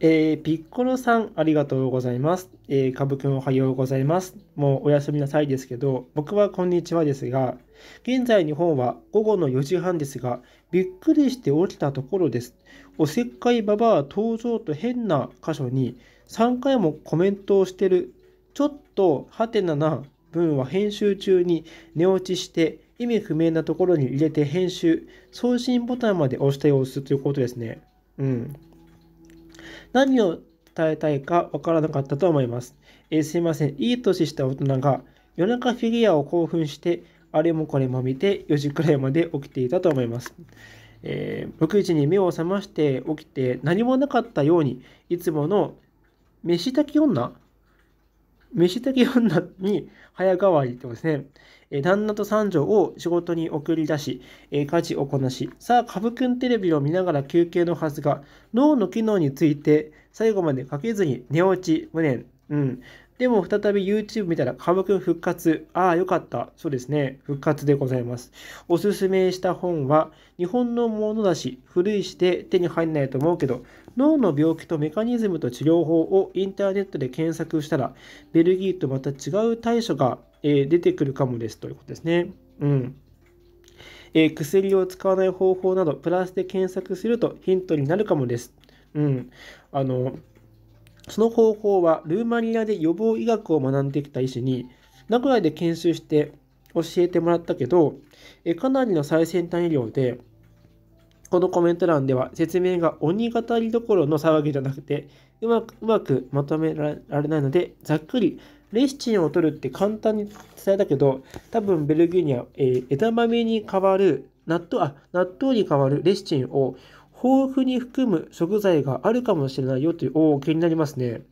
えー、ピッコロさん、ありがとうございます。えー、かぶ君、おはようございます。もうおやすみなさいですけど、僕はこんにちはですが、現在日本は午後の4時半ですが、びっくりして起きたところです。おせっかいババア登場と変な箇所に3回もコメントをしてる。ちょっとハテナな文は編集中に寝落ちして、意味不明なところに入れて編集、送信ボタンまで押した様子ということですね。うん。何を伝えたいかわからなかったと思います。えー、すいません。いい年した大人が夜中フィギュアを興奮して、あれもこれも見て4時くらいまで起きていたと思います。えー、6時に目を覚まして起きて何もなかったように、いつもの飯炊き女飯炊き女に早変わりってことですね。え旦那と三女を仕事に送り出し、え家事をこなし、さあ、株くんテレビを見ながら休憩のはずが、脳の機能について最後までかけずに寝落ち、無念。うん。でも再び YouTube 見たら、カムん復活。ああ、よかった。そうですね。復活でございます。おすすめした本は、日本のものだし、古いして手に入んないと思うけど、脳の病気とメカニズムと治療法をインターネットで検索したら、ベルギーとまた違う対処が、え出てくるかもですということですね。うん。えー、薬を使わない方法など、プラスで検索するとヒントになるかもです。うん。あの、その方法はルーマニアで予防医学を学んできた医師に名古屋で研修して教えてもらったけどえかなりの最先端医療でこのコメント欄では説明が鬼語りどころの騒ぎじゃなくてうまくうまくまとめられないのでざっくりレシチンを取るって簡単に伝えたけど多分ベルギーには、えー、枝豆に代わる納豆あ納豆に代わるレシチンを豊富に含む食材があるかもしれないよという、おお、気になりますね。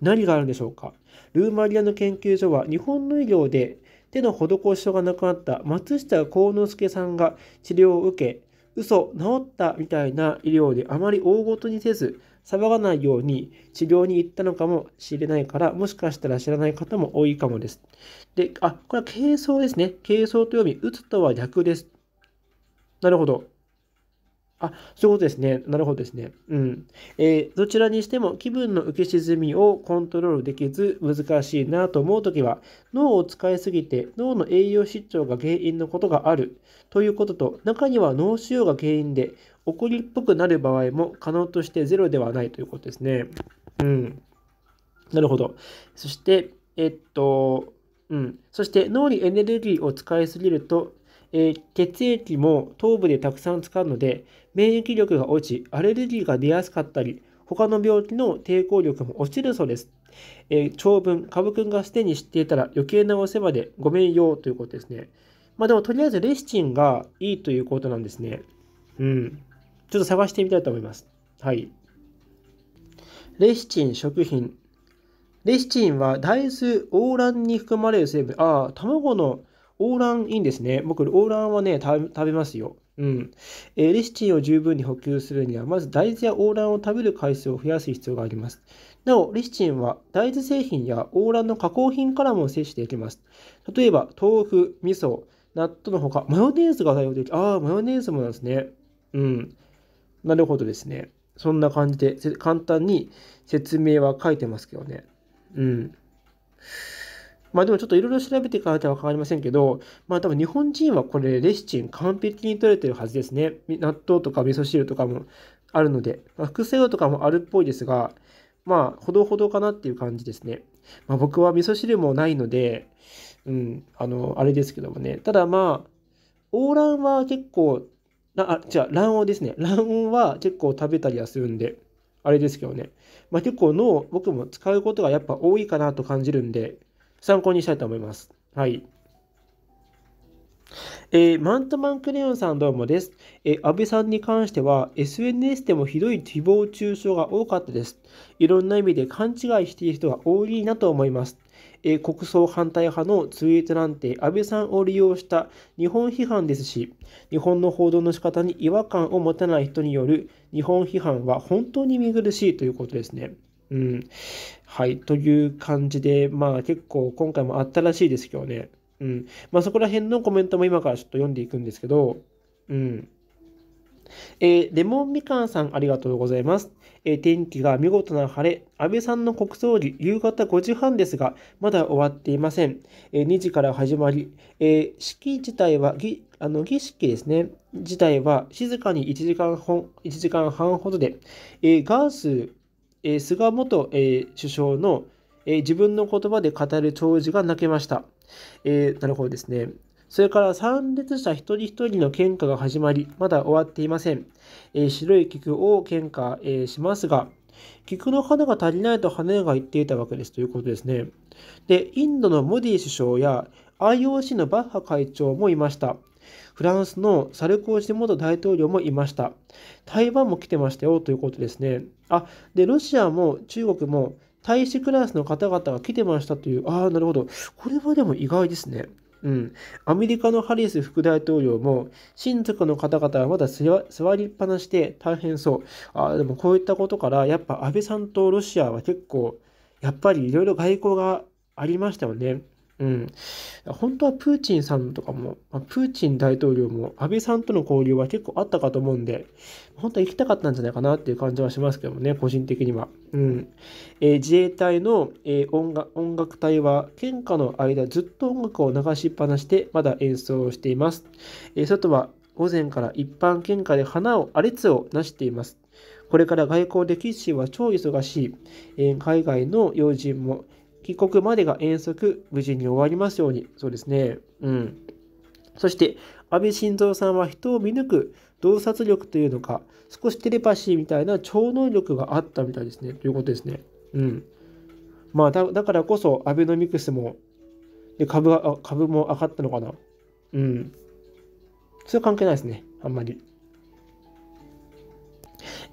何があるんでしょうか。ルーマリアの研究所は日本の医療で手の施しがなくなった松下幸之助さんが治療を受け、嘘、治ったみたいな医療であまり大ごとにせず、騒がないように治療に行ったのかもしれないから、もしかしたら知らない方も多いかもです。で、あ、これは軽装ですね。軽装と読み、打つとは逆です。なるほど。あ、そういうことですね。なるほどですね。うん。えー、どちらにしても気分の浮き沈みをコントロールできず難しいなと思うときは、脳を使いすぎて脳の栄養失調が原因のことがあるということと、中には脳腫瘍が原因で、怒りっぽくなる場合も可能としてゼロではないということですね。うん。なるほど。そして、えっと、うん、そして脳にエネルギーを使いすぎるとえー、血液も頭部でたくさん使うので、免疫力が落ち、アレルギーが出やすかったり、他の病気の抵抗力も落ちるそうです。えー、長文、株君がすでに知っていたら余計なお世話でごめんよということですね。まあでもとりあえずレシチンがいいということなんですね。うん。ちょっと探してみたいと思います。はい。レシチン食品。レシチンは大豆、オーランに含まれる成分。ああ、卵のオーランいいんですね。僕、オーランはね、食べますよ。うん。えー、レシチンを十分に補給するには、まず大豆やオーランを食べる回数を増やす必要があります。なお、レシチンは大豆製品やオーランの加工品からも摂取できます。例えば、豆腐、味噌、納豆のほか、マヨネーズが対応できる。ああ、マヨネーズもなんですね。うん。なるほどですね。そんな感じで、簡単に説明は書いてますけどね。うん。まあでもちょっといろいろ調べてからではわかりませんけど、まあ多分日本人はこれレシチン完璧に取れてるはずですね。納豆とか味噌汁とかもあるので、まあ、副作用とかもあるっぽいですが、まあほどほどかなっていう感じですね。まあ、僕は味噌汁もないので、うん、あの、あれですけどもね。ただまあ、黄ーは結構、あ、違う、卵黄ですね。卵黄は結構食べたりはするんで、あれですけどね。まあ結構脳、僕も使うことがやっぱ多いかなと感じるんで、参考にしたいと思います。はい。えー、マントマンクレヨンさんどうもです。えー、安倍さんに関しては SNS でもひどい誹謗中傷が多かったです。いろんな意味で勘違いしている人が多いなと思います。えー、国葬反対派のツイートなんて安倍さんを利用した日本批判ですし、日本の報道の仕方に違和感を持たない人による日本批判は本当に見苦しいということですね。うん。はい。という感じで、まあ結構今回もあったらしいです今日ね。うん。まあそこら辺のコメントも今からちょっと読んでいくんですけど、うん。えー、レモンみかんさんありがとうございます。えー、天気が見事な晴れ、安倍さんの国葬儀、夕方5時半ですが、まだ終わっていません。えー、2時から始まり、え式自体は、ぎあの儀式ですね、自体は静かに1時間ほ ,1 時間半ほどで、えガースえ菅元、え首相の、え自分の言葉で語る弔辞が泣けました。えなるほどですね。それから参列者一人一人の献花が始まり、まだ終わっていません。え白い菊を献花、えしますが、菊の花が足りないと花屋が言っていたわけですということですね。で、インドのモディ首相や IOC のバッハ会長もいました。フランスのサルコージ元大統領もいました。台湾も来てましたよということですね。あ、で、ロシアも中国も大使クラスの方々が来てましたという、ああ、なるほど。これはでも意外ですね。うん、アメリカのハリス副大統領も親族の方々はまだ座りっぱなしで大変そう。あでもこういったことからやっぱ安倍さんとロシアは結構やっぱりいろいろ外交がありましたよね。うん、本当はプーチンさんとかも、まあ、プーチン大統領も安倍さんとの交流は結構あったかと思うんで、本当は行きたかったんじゃないかなっていう感じはしますけどもね、個人的には。うんえー、自衛隊の、えー、音楽音楽隊は、献花の間ずっと音楽を流しっぱなしで、まだ演奏をしています。えー、外は午前から一般献花で花を、荒れつをなしています。これから外交で岸は超忙しい、えー、海外の要人も、帰国までが遠足、無事に終わりますように。そうですね。うん。そして、安倍晋三さんは人を見抜く洞察力というのか、少しテレパシーみたいな超能力があったみたいですね。ということですね。うん。まあ、だからこそ、アベノミクスも、で株は株も上がったのかな。うん。それは関係ないですね。あんまり。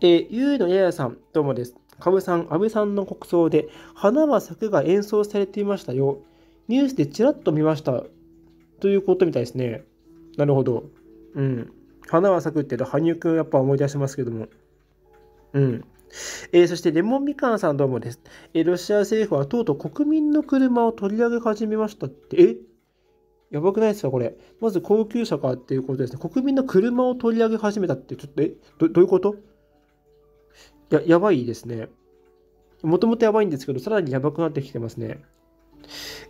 えー、ゆうのややさん、どうもです。安倍さん、安倍さんの国葬で花は咲くが演奏されていましたよ。ニュースでちらっと見ました。ということみたいですね。なるほど。うん。花は咲くって言うと、羽生くんやっぱ思い出しますけども。うん。えー、そして、レモンみかんさんどうもです。えー、ロシア政府はとうとう国民の車を取り上げ始めましたって。えやばくないですかこれ。まず高級車かっていうことですね。国民の車を取り上げ始めたって、ちょっと、えど、どういうことや、やばいですね。もともとやばいんですけど、さらにやばくなってきてますね。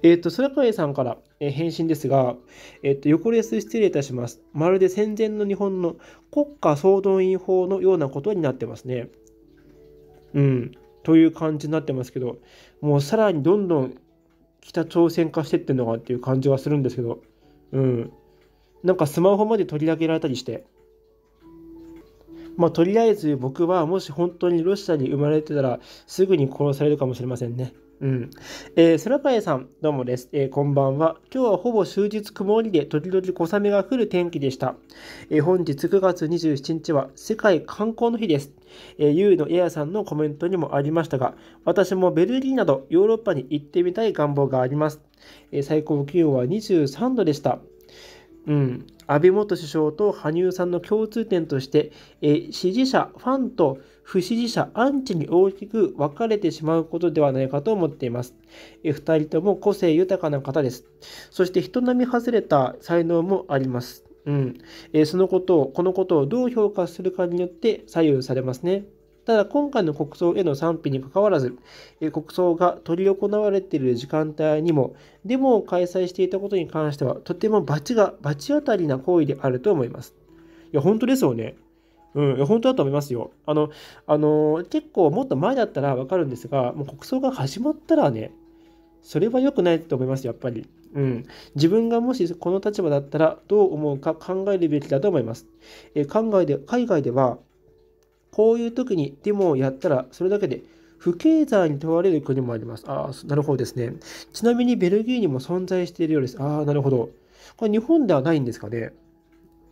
えっ、ー、と、空影さんから、え返信ですが、えっ、ー、と、横レース失礼いたします。まるで戦前の日本の国家総動員法のようなことになってますね。うん。という感じになってますけど、もうさらにどんどん北朝鮮化してってんのかっていう感じはするんですけど、うん。なんかスマホまで取り上げられたりして、まあ、とりあえず僕はもし本当にロシアに生まれてたらすぐに殺されるかもしれませんね。うん。えー、空海さん、どうもです。えー、こんばんは。今日はほぼ終日曇りで、時々小雨が降る天気でした。えー、本日9月27日は世界観光の日です。えー、ゆうのエアさんのコメントにもありましたが、私もベルギーなどヨーロッパに行ってみたい願望があります。え最高気温は23度でした。うん、安倍元首相と羽生さんの共通点として、えー、支持者、ファンと不支持者、アンチに大きく分かれてしまうことではないかと思っています。えー、2人とも個性豊かな方です。そして人並み外れた才能もあります。うんえー、そのことを、このことをどう評価するかによって左右されますね。ただ今回の国葬への賛否にかかわらず、国葬が執り行われている時間帯にも、デモを開催していたことに関しては、とても罰が、罰当たりな行為であると思います。いや、本当ですよね。うん、本当だと思いますよ。あの、あの結構もっと前だったらわかるんですが、もう国葬が始まったらね、それは良くないと思います、やっぱり。うん。自分がもしこの立場だったらどう思うか考えるべきだと思います。え海外で海外では、こういう時にデモをやったら、それだけで不経済に問われる国もあります。ああ、なるほどですね。ちなみにベルギーにも存在しているようです。ああ、なるほど。これ日本ではないんですかね。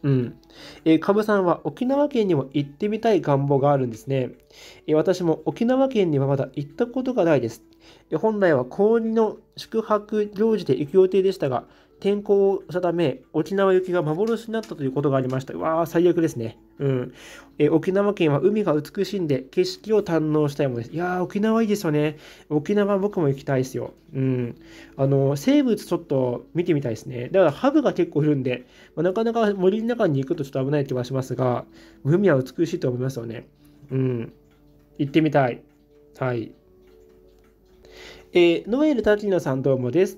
うん。えー、ぶさんは沖縄県にも行ってみたい願望があるんですね。えー、私も沖縄県にはまだ行ったことがないです。えー、本来は高2の宿泊行事で行く予定でしたが、天候をしたため、沖縄行きが幻になったということがありました。わあ、最悪ですね。うん、え沖縄県は海が美しいんで景色を堪能したいものです。いやー、沖縄いいですよね。沖縄僕も行きたいですよ。うん。あの、生物ちょっと見てみたいですね。だからハブが結構いるんで、まあ、なかなか森の中に行くとちょっと危ない気はしますが、海は美しいと思いますよね。うん。行ってみたい。はい。えー、ノエル・タィナさんどうもです。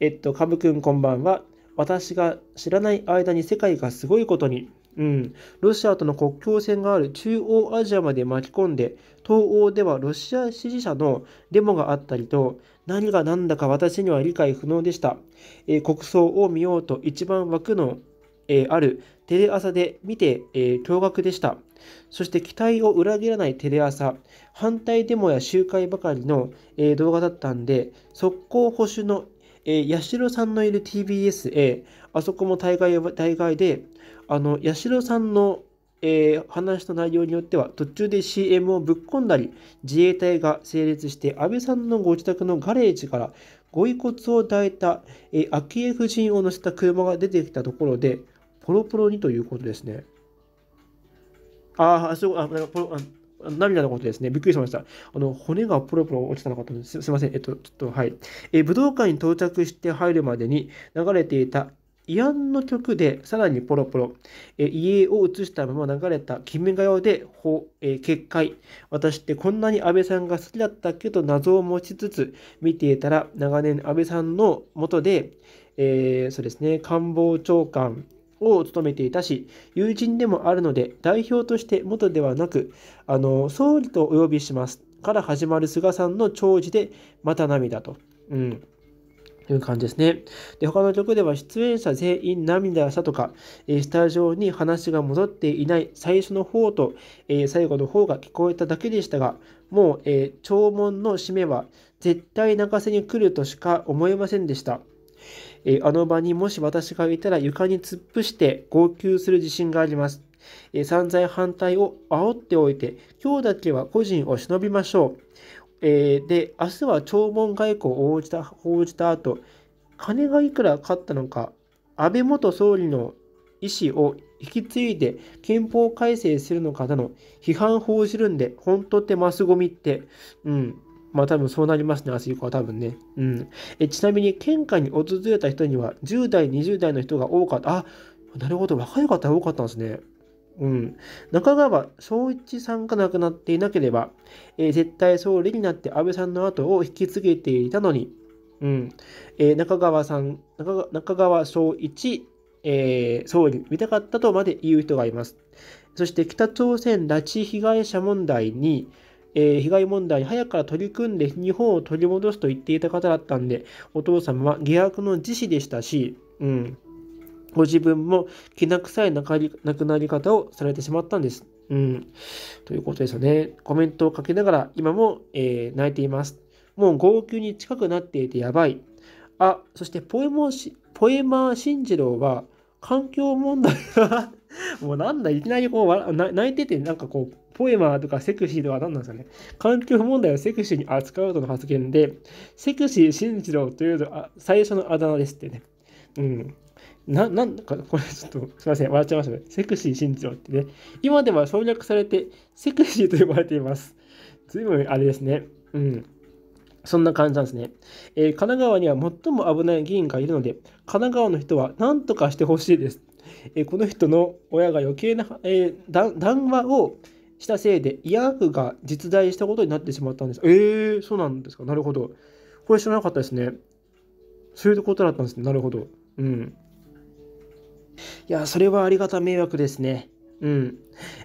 えっと、カブくんこんばんは。私が知らない間に世界がすごいことに。うん、ロシアとの国境線がある中央アジアまで巻き込んで東欧ではロシア支持者のデモがあったりと何が何だか私には理解不能でした、えー、国葬を見ようと一番枠の、えー、あるテレ朝で見て、えー、驚愕でしたそして期待を裏切らないテレ朝反対デモや集会ばかりの、えー、動画だったんで速攻保守のえー、八代さんのいる TBS、えー、あそこも大概大概であの八代さんの、えー、話の内容によっては途中で CM をぶっ込んだり自衛隊が整列して安倍さんのご自宅のガレージからご遺骨を抱いた、えー、昭恵夫人を乗せた車が出てきたところでポロポロにということですね。ああ、そう、あ、なんかポロ、あ涙のことですね。びっくりしました。あの、骨がポロポロ落ちたのかとす。すみません。えっと、ちょっと、はい。え武道館に到着して入るまでに流れていた慰安の曲でさらにポロポロ、え家を映したまま流れた君が代で、え決壊。私ってこんなに安倍さんが好きだったけど謎を持ちつつ見ていたら長年安倍さんのもで、えー、そうですね、官房長官、を務めていたし、友人でもあるので、代表として元ではなく、あの、総理とお呼びします。から始まる菅さんの弔辞で、また涙と。うん。いう感じですね。で、他の曲では出演者全員涙したとか、えスタジオに話が戻っていない最初の方と、え最後の方が聞こえただけでしたが、もう、えー、弔問の締めは絶対泣かせに来るとしか思えませんでした。えあの場にもし私がいたら床に突っ伏して号泣する自信があります。え散財反対を煽っておいて、今日だけは個人を忍びましょう。えー、で、明日は弔問外交を応じた報じた後、金がいくらかったのか、安倍元総理の意思を引き継いで憲法改正するのかなど批判報じるんで、本当ってマスゴミって、うん、まあ多分そうなりますね、明日以降は多分ね。うん。えちなみに、県下に訪れた人には、10代、20代の人が多かった。あ、なるほど、若い方多かったんですね。うん、中川昭一さんが亡くなっていなければ、えー、絶対総理になって安倍さんの後を引き継げていたのに、うんえー、中川さん中中川昭一、えー、総理見たかったとまで言う人がいます。そして北朝鮮拉致被害者問題に、え被害問題に早くから取り組んで日本を取り戻すと言っていた方だったんで、お父様は疑惑の自死でしたし、うん、ご自分もきな臭いなかりなくなり方をされてしまったんです。うん。ということですよね。コメントを書きながら今も、えー、泣いています。もう号泣に近くなっていてやばい。あ、そしてポエモポエマー進次郎は環境問題は もうなんだ、いきなりこう泣いててなんかこう、ポエマーとかセクシーとか何なんですかね。環境問題をセクシーに扱うとの発言で、セクシー進次郎というのあ最初のあだ名ですってね。うん。な、なんか、これちょっと、すみません、笑っちゃいましたね。セクシー新庄ってね、今では省略されて、セクシーと呼ばれています。随分あれですね。うん。そんな感じなんですね。えー、神奈川には最も危ない議員がいるので、神奈川の人は何とかしてほしいです。えー、この人の親が余計な、えー、談話をしたせいで、慰安婦が実在したことになってしまったんです。えー、そうなんですか。なるほど。これ知らなかったですね。そういうことだったんですね。なるほど。うん。いや、それはありがた迷惑ですね。うん。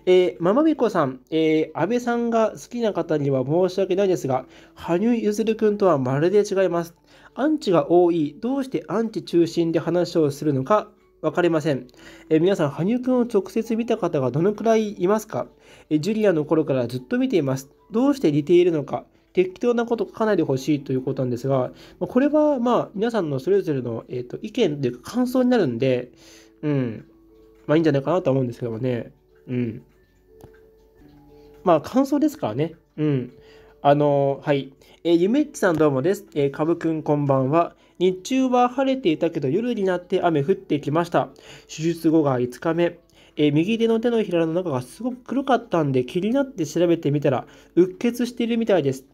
えー、ママミコさん、えー、安倍さんが好きな方には申し訳ないですが、羽生結弦君とはまるで違います。アンチが多い、どうしてアンチ中心で話をするのか分かりません。え皆さん、羽生くんを直接見た方がどのくらいいますかえジュリアの頃からずっと見ています。どうして似ているのか適当なこと書かないでほしいということなんですが、これはまあ皆さんのそれぞれの、えーと、と意見というか感想になるんで、うん、まあいいんじゃないかなと思うんですけどもね。うん。まあ感想ですからね。うん。あのー、はい。えー、ゆめっちさんどうもです。えー、かぶくんこんばんは。日中は晴れていたけど、夜になって雨降ってきました。手術後が5日目。え右手の手のひらの中がすごく黒かったんで気になって調べてみたらうっ血しているみたいです、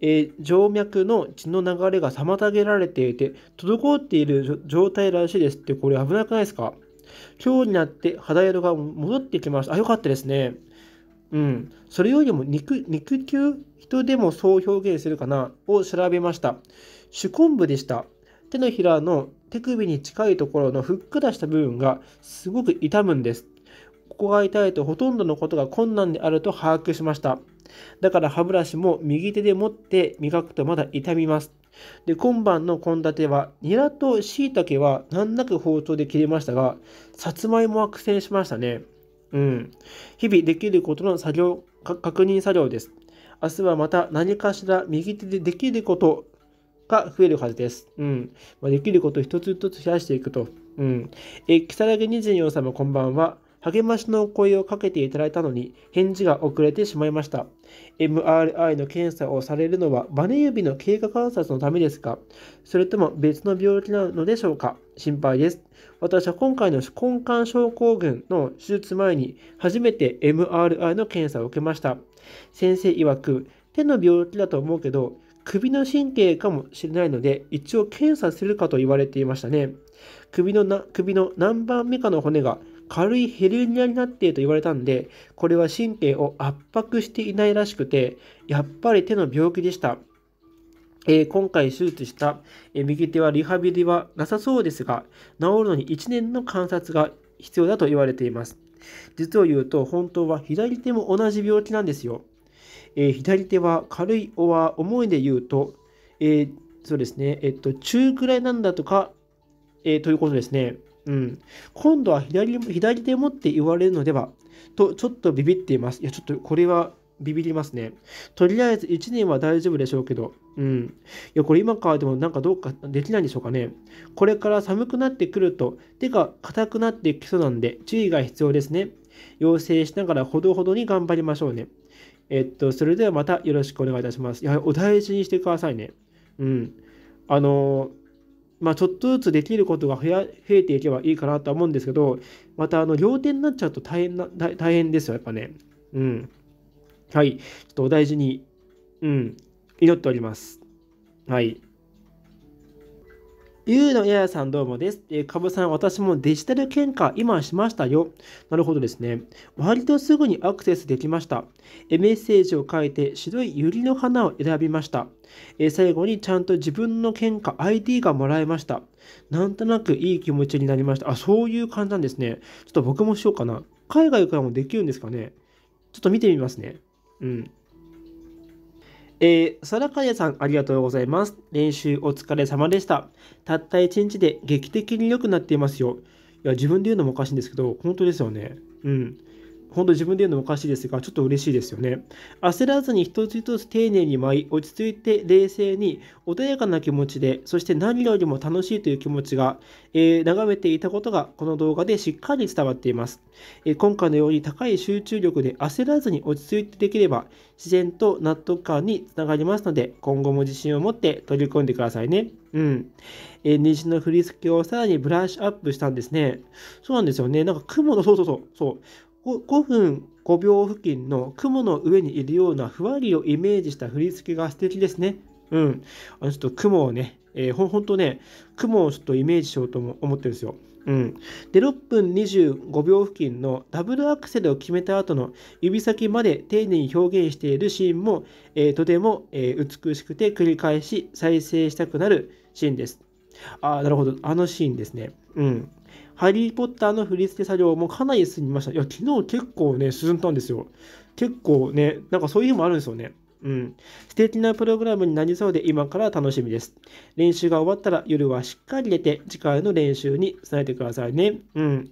えー、静脈の血の流れが妨げられていて滞っている状態らしいですってこれ危なくないですか今日になって肌色が戻ってきました。あ、よかったですね。うん。それよりも肉、肉球人でもそう表現するかなを調べました。手根部でした。手のひらの手首に近いところのふっくらした部分がすごく痛むんです。ここが痛いとほとんどのことが困難であると把握しました。だから歯ブラシも右手で持って磨くとまだ痛みます。で今晩の献立はニラとしいたけは難なく包丁で切れましたがさつまいもは苦戦しましたね。うん。日々できることの作業確認作業です。明日はまた何かしら右手でできることが増えるはずです。うん。まあ、できることを一つ一つ増やしていくと。うん。え、木更木24様こんばんは。励ましの声をかけていただいたのに返事が遅れてしまいました。MRI の検査をされるのはバネ指の経過観察のためですかそれとも別の病気なのでしょうか心配です。私は今回の根幹症候群の手術前に初めて MRI の検査を受けました。先生曰く手の病気だと思うけど首の神経かもしれないので一応検査するかと言われていましたね。首のな首の何番目かの骨が軽いヘルニアになっていると言われたんで、これは神経を圧迫していないらしくて、やっぱり手の病気でした。えー、今回手術した、えー、右手はリハビリはなさそうですが、治るのに1年の観察が必要だと言われています。実を言うと、本当は左手も同じ病気なんですよ。えー、左手は軽いおは重いで言うと、えそうですね、えっと、中くらいなんだとか、えということですね。うん、今度は左左でもって言われるのではとちょっとビビっています。いや、ちょっとこれはビビりますね。とりあえず1年は大丈夫でしょうけど、うん。いや、これ今からでもなんかどうかできないんでしょうかね。これから寒くなってくると手が硬くなってきそうなんで注意が必要ですね。要請しながらほどほどに頑張りましょうね。えっと、それではまたよろしくお願いいたします。いや、お大事にしてくださいね。うん。あのーまあ、ちょっとずつできることが増えていけばいいかなと思うんですけど、また、あの、両手になっちゃうと大変な、大変ですよ、やっぱね。うん。はい。ちょっとお大事に、うん、祈っております。はい。ゆうのややさんどうもです。えかぶさん、私もデジタル献花、今しましたよ。なるほどですね。割とすぐにアクセスできました。えメッセージを書いて、白い百合の花を選びました。え最後にちゃんと自分の献花、ID がもらえました。なんとなくいい気持ちになりました。あ、そういう感じなんですね。ちょっと僕もしようかな。海外からもできるんですかね。ちょっと見てみますね。うん。えー、空影さんありがとうございます。練習お疲れ様でした。たった1日で劇的に良くなっていますよ。いや、自分で言うのもおかしいんですけど、本当ですよね。うん。本当自分で言うのもおかしいですが、ちょっと嬉しいですよね。焦らずに一つ一つ丁寧に舞い、落ち着いて冷静に、穏やかな気持ちで、そして何よりも楽しいという気持ちが、えー、眺めていたことが、この動画でしっかり伝わっています、えー、今回のように高い集中力で焦らずに落ち着いてできれば、自然と納得感につながりますので、今後も自信を持って取り組んでくださいね。うん。えー、虹の振り付けをさらにブラッシュアップしたんですね。そうなんですよね。なんか雲の、そうそうそう、そう。5分5秒付近の雲の上にいるようなふわりをイメージした振り付けが素敵ですね。うん。あのちょっと雲をね、えー、ほほんとね、雲をちょっとイメージしようと思ってるんですよ。うん、で6分25秒付近のダブルアクセルを決めた後の指先まで丁寧に表現しているシーンも、えー、とても、えー、美しくて繰り返し再生したくなるシーンです。ああ、なるほど。あのシーンですね。うん。ハリー・ポッターの振り付け作業もかなり進みました。いや、昨日結構ね、進んだんですよ。結構ね、なんかそういう日もあるんですよね。うん。素敵なプログラムになりそうで今から楽しみです。練習が終わったら夜はしっかり寝て次回の練習に備えてくださいね。うん。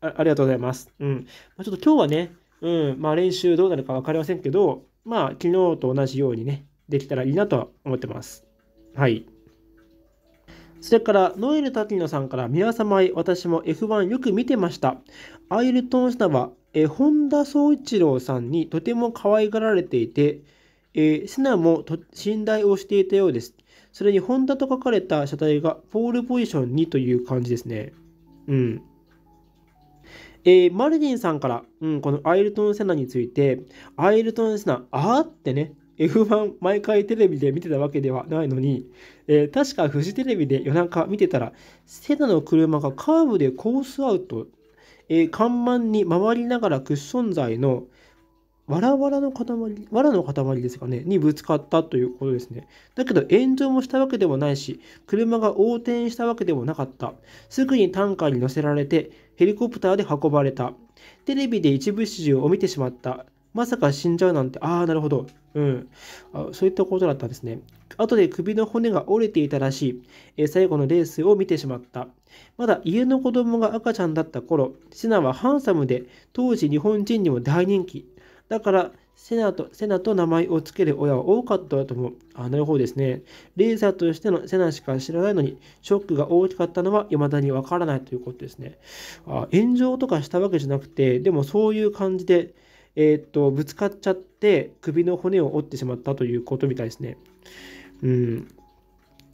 ありがとうございます。うん。まちょっと今日はね、うん、まあ練習どうなるか分かりませんけど、まあ昨日と同じようにね、できたらいいなとは思ってます。はい。それから、ノエル・タィノさんから、皆様へ私も F1 よく見てました。アイルトン・シナは、え本田宗一郎さんにとても可愛がられていて、えセナも信頼をしていたようです。それに、ホンダと書かれた車体がポールポジションにという感じですね。うん。えー、マルディンさんから、うん、このアイルトン・セナについて、アイルトン・セナ、あーってね、F1 毎回テレビで見てたわけではないのに、えー、確かフジテレビで夜中見てたら、セダの車がカーブでコースアウト、えー、看板に回りながらクッション材のわらわらの塊、わらの塊ですかね、にぶつかったということですね。だけど炎上もしたわけでもないし、車が横転したわけでもなかった。すぐにタンカーに乗せられて、ヘリコプターで運ばれた。テレビで一部始終を見てしまった。まさか死んじゃうなんて、ああ、なるほど。うん。あそういったことだったんですね。後で首の骨が折れていたらしい、え最後のレースを見てしまった。まだ家の子供が赤ちゃんだった頃、セナはハンサムで、当時日本人にも大人気。だから、セナと、セナと名前を付ける親は多かったと思う。あ、なるほどですね。レーサーとしてのセナしか知らないのに、ショックが大きかったのは未だにわからないということですね。あ炎上とかしたわけじゃなくて、でもそういう感じで、えっ、と、ぶつかっちゃって首の骨を折ってしまったということみたいですね。うん。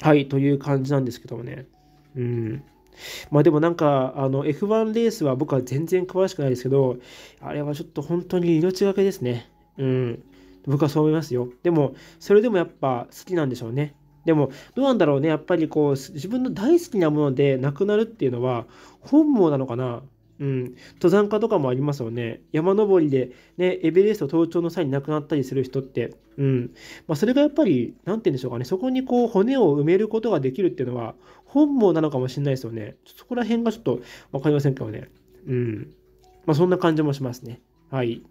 はい、という感じなんですけどもね。うん。まあでもなんか、あの、F1 レースは僕は全然詳しくないですけど、あれはちょっと本当に命がけですね。うん。僕はそう思いますよ。でも、それでもやっぱ好きなんでしょうね。でも、どうなんだろうね。やっぱりこう、自分の大好きなものでなくなるっていうのは、本望なのかなうん、登山家とかもありますよね。山登りで、ね、エベレスト登頂の際に亡くなったりする人って、うんまあ、それがやっぱり、何て言うんでしょうかね、そこにこう骨を埋めることができるっていうのは、本望なのかもしれないですよね。そこら辺がちょっと分かりませんけどね。うんまあ、そんな感じもしますね。はい。